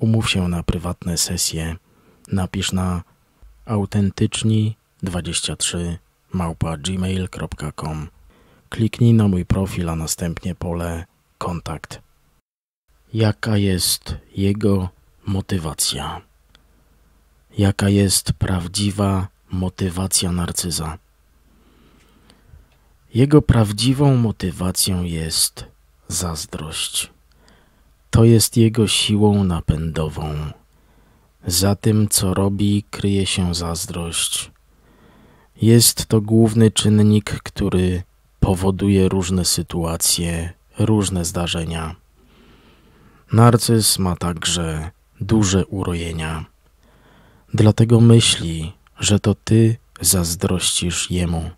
Umów się na prywatne sesje. Napisz na autentyczni23 małpa.gmail.com. Kliknij na mój profil, a następnie pole kontakt. Jaka jest jego motywacja? Jaka jest prawdziwa motywacja narcyza? Jego prawdziwą motywacją jest zazdrość. To jest jego siłą napędową. Za tym, co robi, kryje się zazdrość. Jest to główny czynnik, który powoduje różne sytuacje, różne zdarzenia. Narcyz ma także duże urojenia. Dlatego myśli, że to ty zazdrościsz jemu.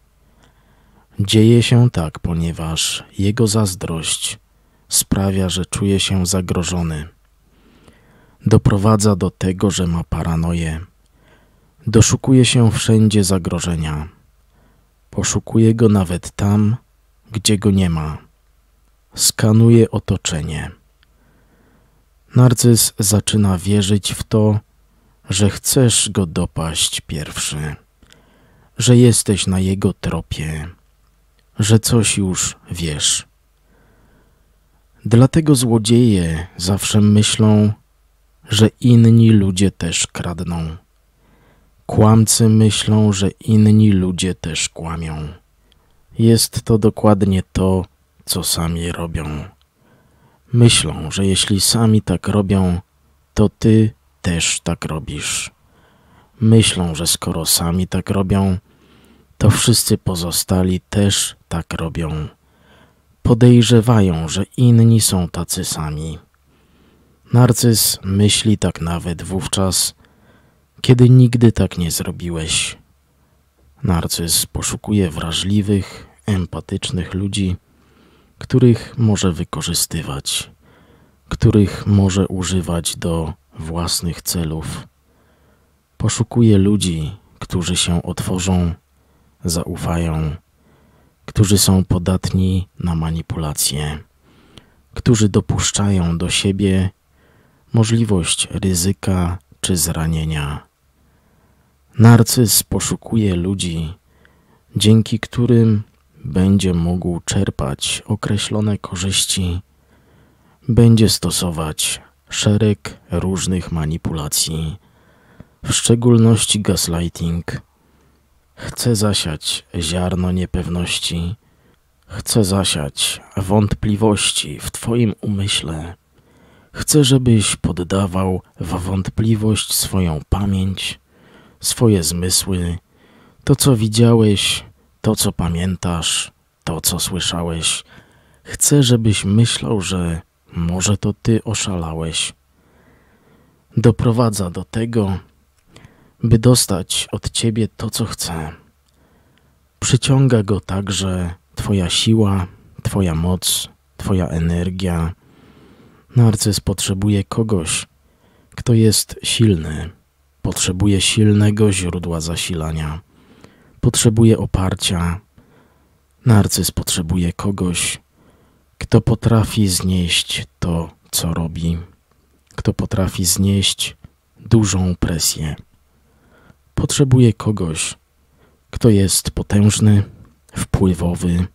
Dzieje się tak, ponieważ jego zazdrość sprawia, że czuje się zagrożony. Doprowadza do tego, że ma paranoję. Doszukuje się wszędzie zagrożenia. Poszukuje go nawet tam, gdzie go nie ma. Skanuje otoczenie. Narcyz zaczyna wierzyć w to, że chcesz go dopaść pierwszy, że jesteś na jego tropie, że coś już wiesz. Dlatego złodzieje zawsze myślą, że inni ludzie też kradną. Kłamcy myślą, że inni ludzie też kłamią. Jest to dokładnie to, co sami robią. Myślą, że jeśli sami tak robią, to ty też tak robisz. Myślą, że skoro sami tak robią, to wszyscy pozostali też tak robią podejrzewają, że inni są tacy sami. Narcyz myśli tak nawet wówczas, kiedy nigdy tak nie zrobiłeś. Narcyz poszukuje wrażliwych, empatycznych ludzi, których może wykorzystywać, których może używać do własnych celów. Poszukuje ludzi, którzy się otworzą, zaufają którzy są podatni na manipulacje, którzy dopuszczają do siebie możliwość ryzyka czy zranienia. Narcyz poszukuje ludzi, dzięki którym będzie mógł czerpać określone korzyści, będzie stosować szereg różnych manipulacji, w szczególności gaslighting Chcę zasiać ziarno niepewności, chcę zasiać wątpliwości w Twoim umyśle. Chcę, żebyś poddawał w wątpliwość swoją pamięć, swoje zmysły, to co widziałeś, to co pamiętasz, to co słyszałeś. Chcę, żebyś myślał, że może to ty oszalałeś. Doprowadza do tego, by dostać od Ciebie to, co chce. Przyciąga go także Twoja siła, Twoja moc, Twoja energia. Narcyz potrzebuje kogoś, kto jest silny. Potrzebuje silnego źródła zasilania. Potrzebuje oparcia. Narcyz potrzebuje kogoś, kto potrafi znieść to, co robi, kto potrafi znieść dużą presję potrzebuje kogoś, kto jest potężny, wpływowy,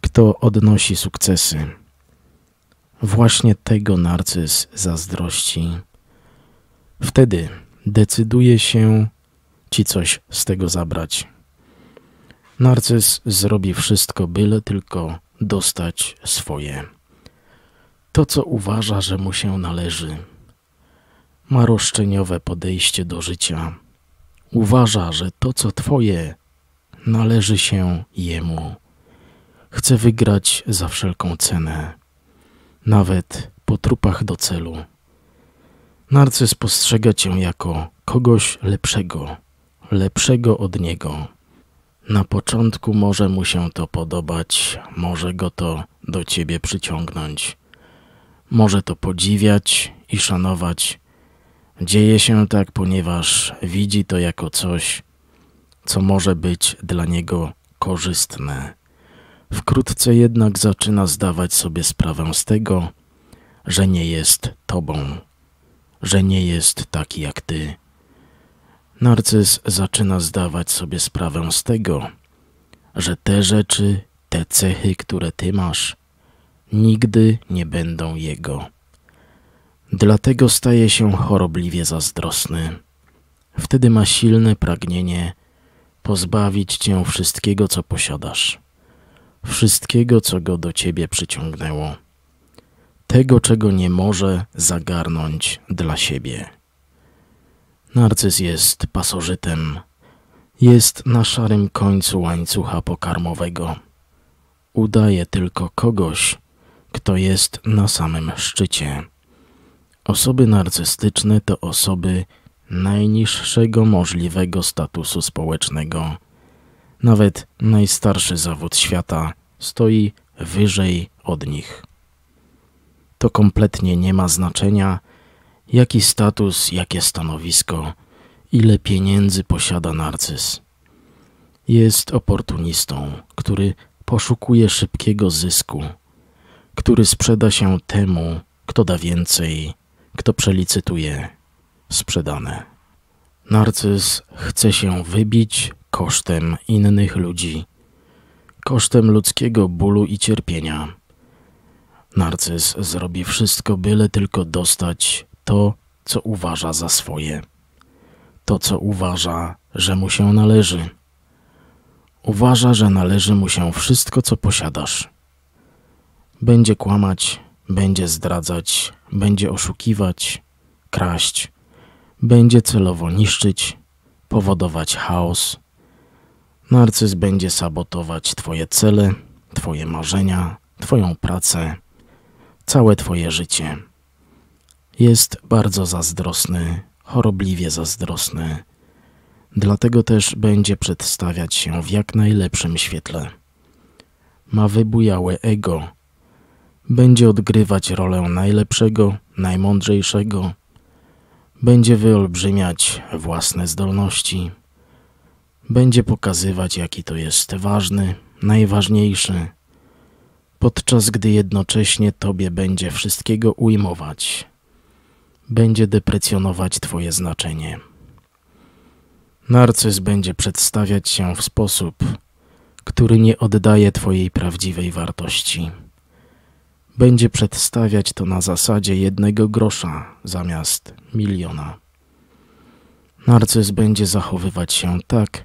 kto odnosi sukcesy. Właśnie tego narcyz zazdrości. Wtedy decyduje się ci coś z tego zabrać. Narcyz zrobi wszystko, byle tylko dostać swoje. To, co uważa, że mu się należy. Ma roszczeniowe podejście do życia uważa, że to, co Twoje, należy się Jemu. Chce wygrać za wszelką cenę, nawet po trupach do celu. Narcyz postrzega Cię jako kogoś lepszego, lepszego od Niego. Na początku może mu się to podobać, może go to do Ciebie przyciągnąć. Może to podziwiać i szanować, Dzieje się tak, ponieważ widzi to jako coś, co może być dla niego korzystne. Wkrótce jednak zaczyna zdawać sobie sprawę z tego, że nie jest tobą, że nie jest taki jak ty. Narcyz zaczyna zdawać sobie sprawę z tego, że te rzeczy, te cechy, które ty masz, nigdy nie będą jego. Dlatego staje się chorobliwie zazdrosny. Wtedy ma silne pragnienie pozbawić cię wszystkiego, co posiadasz, wszystkiego, co go do ciebie przyciągnęło, tego, czego nie może zagarnąć dla siebie. Narcyz jest pasożytem, jest na szarym końcu łańcucha pokarmowego. Udaje tylko kogoś, kto jest na samym szczycie. Osoby narcystyczne to osoby najniższego możliwego statusu społecznego. Nawet najstarszy zawód świata stoi wyżej od nich. To kompletnie nie ma znaczenia, jaki status, jakie stanowisko, ile pieniędzy posiada narcyz. Jest oportunistą, który poszukuje szybkiego zysku, który sprzeda się temu, kto da więcej kto przelicytuje sprzedane. Narcyz chce się wybić kosztem innych ludzi, kosztem ludzkiego bólu i cierpienia. Narcyz zrobi wszystko, byle tylko dostać to, co uważa za swoje, to, co uważa, że mu się należy. Uważa, że należy mu się wszystko, co posiadasz. Będzie kłamać, będzie zdradzać, będzie oszukiwać, kraść, będzie celowo niszczyć, powodować chaos. Narcyz będzie sabotować Twoje cele, Twoje marzenia, Twoją pracę, całe Twoje życie. Jest bardzo zazdrosny, chorobliwie zazdrosny. Dlatego też będzie przedstawiać się w jak najlepszym świetle. Ma wybujałe ego, będzie odgrywać rolę najlepszego, najmądrzejszego, będzie wyolbrzymiać własne zdolności, będzie pokazywać, jaki to jest ważny, najważniejszy, podczas gdy jednocześnie Tobie będzie wszystkiego ujmować, będzie deprecjonować Twoje znaczenie. Narcyz będzie przedstawiać się w sposób, który nie oddaje Twojej prawdziwej wartości będzie przedstawiać to na zasadzie jednego grosza zamiast miliona. Narcyz będzie zachowywać się tak,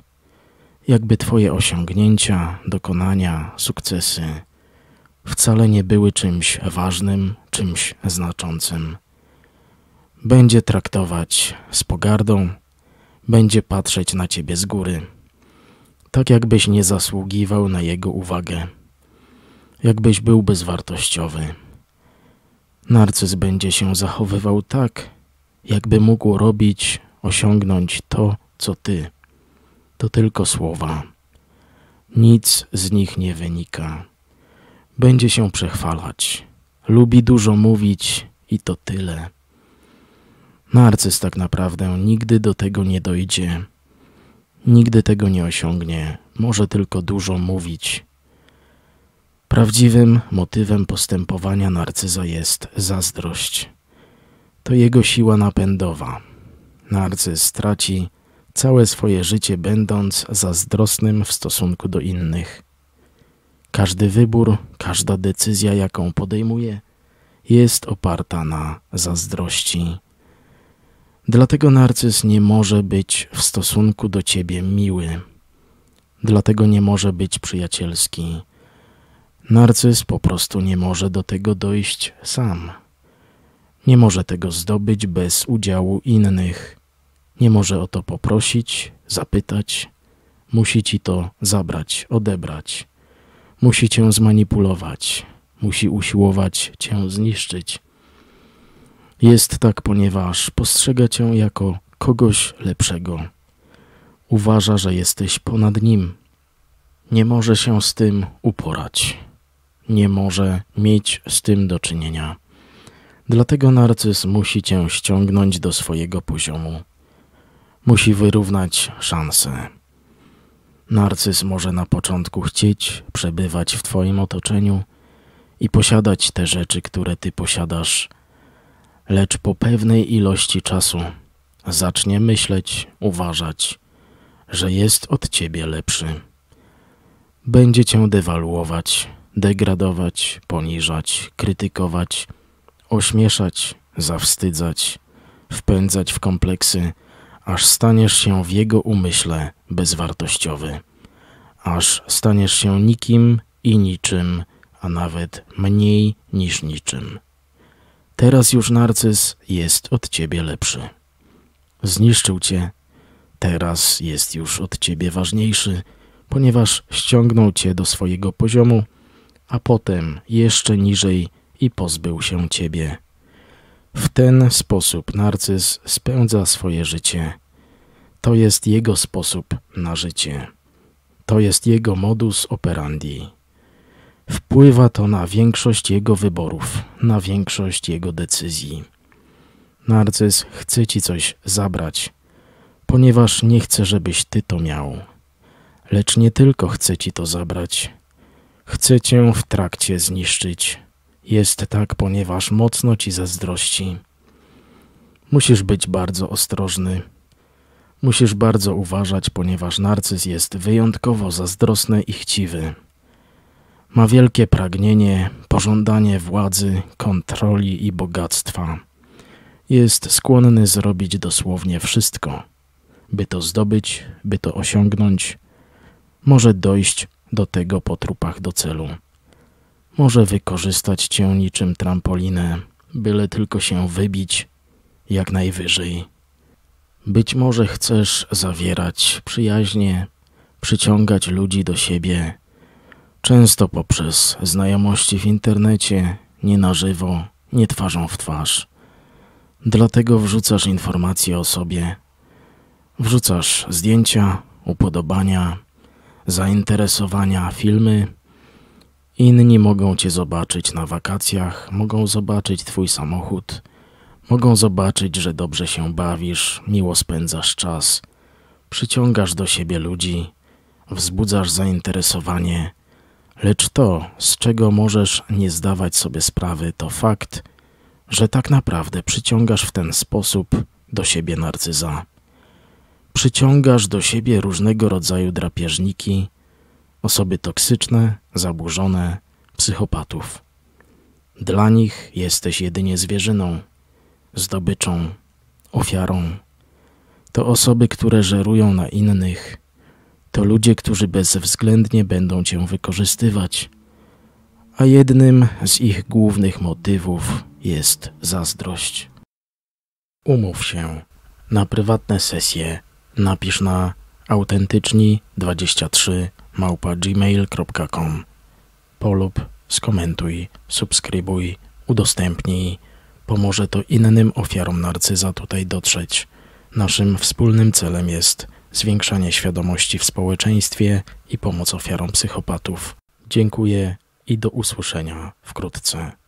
jakby Twoje osiągnięcia, dokonania, sukcesy wcale nie były czymś ważnym, czymś znaczącym. Będzie traktować z pogardą, będzie patrzeć na Ciebie z góry, tak jakbyś nie zasługiwał na jego uwagę jakbyś był bezwartościowy. Narcyz będzie się zachowywał tak, jakby mógł robić, osiągnąć to, co ty. To tylko słowa. Nic z nich nie wynika. Będzie się przechwalać. Lubi dużo mówić i to tyle. Narcyz tak naprawdę nigdy do tego nie dojdzie. Nigdy tego nie osiągnie. Może tylko dużo mówić Prawdziwym motywem postępowania narcyza jest zazdrość. To jego siła napędowa. Narcyz traci całe swoje życie będąc zazdrosnym w stosunku do innych. Każdy wybór, każda decyzja, jaką podejmuje, jest oparta na zazdrości. Dlatego narcyz nie może być w stosunku do ciebie miły. Dlatego nie może być przyjacielski. Narcyz po prostu nie może do tego dojść sam. Nie może tego zdobyć bez udziału innych. Nie może o to poprosić, zapytać. Musi ci to zabrać, odebrać. Musi cię zmanipulować. Musi usiłować cię zniszczyć. Jest tak, ponieważ postrzega cię jako kogoś lepszego. Uważa, że jesteś ponad nim. Nie może się z tym uporać nie może mieć z tym do czynienia. Dlatego narcyz musi cię ściągnąć do swojego poziomu. Musi wyrównać szanse. Narcyz może na początku chcieć przebywać w twoim otoczeniu i posiadać te rzeczy, które ty posiadasz, lecz po pewnej ilości czasu zacznie myśleć, uważać, że jest od ciebie lepszy. Będzie cię dewaluować, degradować, poniżać, krytykować, ośmieszać, zawstydzać, wpędzać w kompleksy, aż staniesz się w jego umyśle bezwartościowy, aż staniesz się nikim i niczym, a nawet mniej niż niczym. Teraz już narcyz jest od ciebie lepszy. Zniszczył cię, teraz jest już od ciebie ważniejszy, ponieważ ściągnął cię do swojego poziomu a potem jeszcze niżej i pozbył się ciebie. W ten sposób narcyz spędza swoje życie. To jest jego sposób na życie. To jest jego modus operandi. Wpływa to na większość jego wyborów, na większość jego decyzji. Narcyz chce ci coś zabrać, ponieważ nie chce, żebyś ty to miał. Lecz nie tylko chce ci to zabrać, Chce cię w trakcie zniszczyć. Jest tak, ponieważ mocno ci zazdrości. Musisz być bardzo ostrożny. Musisz bardzo uważać, ponieważ narcyz jest wyjątkowo zazdrosny i chciwy. Ma wielkie pragnienie, pożądanie władzy, kontroli i bogactwa. Jest skłonny zrobić dosłownie wszystko, by to zdobyć, by to osiągnąć. Może dojść do tego po trupach do celu. Może wykorzystać cię niczym trampolinę, byle tylko się wybić jak najwyżej. Być może chcesz zawierać przyjaźnie, przyciągać ludzi do siebie, często poprzez znajomości w internecie, nie na żywo, nie twarzą w twarz. Dlatego wrzucasz informacje o sobie, wrzucasz zdjęcia, upodobania, zainteresowania filmy. Inni mogą Cię zobaczyć na wakacjach, mogą zobaczyć Twój samochód, mogą zobaczyć, że dobrze się bawisz, miło spędzasz czas, przyciągasz do siebie ludzi, wzbudzasz zainteresowanie. Lecz to, z czego możesz nie zdawać sobie sprawy, to fakt, że tak naprawdę przyciągasz w ten sposób do siebie narcyza przyciągasz do siebie różnego rodzaju drapieżniki, osoby toksyczne, zaburzone, psychopatów. Dla nich jesteś jedynie zwierzyną, zdobyczą, ofiarą. To osoby, które żerują na innych. To ludzie, którzy bezwzględnie będą cię wykorzystywać. A jednym z ich głównych motywów jest zazdrość. Umów się na prywatne sesje napisz na autentyczni23 małpa.gmail.com. Polub, skomentuj, subskrybuj, udostępnij. Pomoże to innym ofiarom narcyza tutaj dotrzeć. Naszym wspólnym celem jest zwiększanie świadomości w społeczeństwie i pomoc ofiarom psychopatów. Dziękuję i do usłyszenia wkrótce.